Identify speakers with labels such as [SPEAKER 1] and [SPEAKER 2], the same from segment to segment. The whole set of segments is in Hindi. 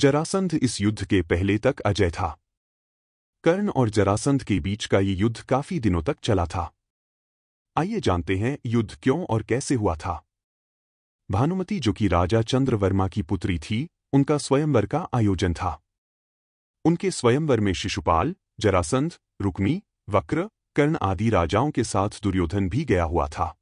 [SPEAKER 1] जरासंध इस युद्ध के पहले तक अजय था कर्ण और जरासंध के बीच का ये युद्ध काफी दिनों तक चला था आइए जानते हैं युद्ध क्यों और कैसे हुआ था भानुमति जो कि राजा चंद्रवर्मा की पुत्री थी उनका स्वयंवर का आयोजन था उनके स्वयंवर में शिशुपाल जरासंध रुक्मी वक्र कर्ण आदि राजाओं के साथ दुर्योधन भी गया हुआ था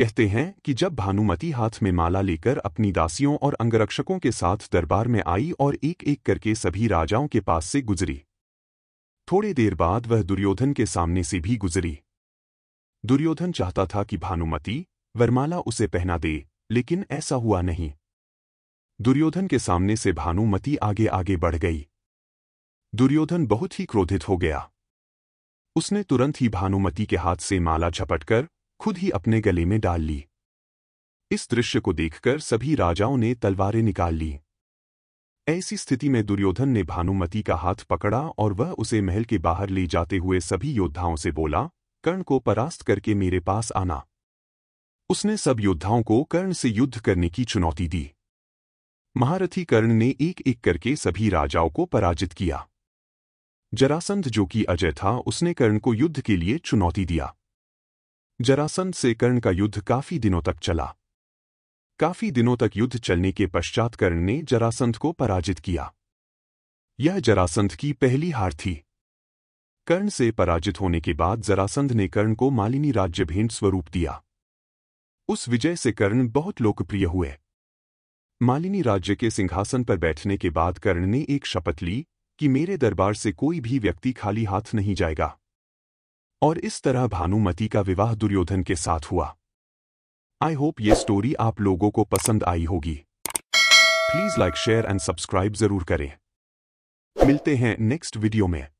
[SPEAKER 1] कहते हैं कि जब भानुमति हाथ में माला लेकर अपनी दासियों और अंगरक्षकों के साथ दरबार में आई और एक एक करके सभी राजाओं के पास से गुजरी थोड़ी देर बाद वह दुर्योधन के सामने से भी गुजरी दुर्योधन चाहता था कि भानुमति वरमाला उसे पहना दे लेकिन ऐसा हुआ नहीं दुर्योधन के सामने से भानुमति आगे आगे बढ़ गई दुर्योधन बहुत ही क्रोधित हो गया उसने तुरंत ही भानुमति के हाथ से माला झपटकर खुद ही अपने गले में डाल ली इस दृश्य को देखकर सभी राजाओं ने तलवारें निकाल ली ऐसी स्थिति में दुर्योधन ने भानुमति का हाथ पकड़ा और वह उसे महल के बाहर ले जाते हुए सभी योद्धाओं से बोला कर्ण को परास्त करके मेरे पास आना उसने सब योद्धाओं को कर्ण से युद्ध करने की चुनौती दी महारथी कर्ण ने एक एक करके सभी राजाओं को पराजित किया जरासंध जो कि अजय था उसने कर्ण को युद्ध के लिए चुनौती दिया जरासंध से कर्ण का युद्ध काफी दिनों तक चला काफी दिनों तक युद्ध चलने के पश्चात कर्ण ने जरासंध को पराजित किया यह जरासंध की पहली हार थी कर्ण से पराजित होने के बाद जरासंध ने कर्ण को मालिनी राज्य भेंट स्वरूप दिया उस विजय से कर्ण बहुत लोकप्रिय हुए मालिनी राज्य के सिंहासन पर बैठने के बाद कर्ण ने एक शपथ ली कि मेरे दरबार से कोई भी व्यक्ति खाली हाथ नहीं जाएगा और इस तरह भानुमति का विवाह दुर्योधन के साथ हुआ आई होप ये स्टोरी आप लोगों को पसंद आई होगी please like share and subscribe जरूर करें मिलते हैं नेक्स्ट वीडियो में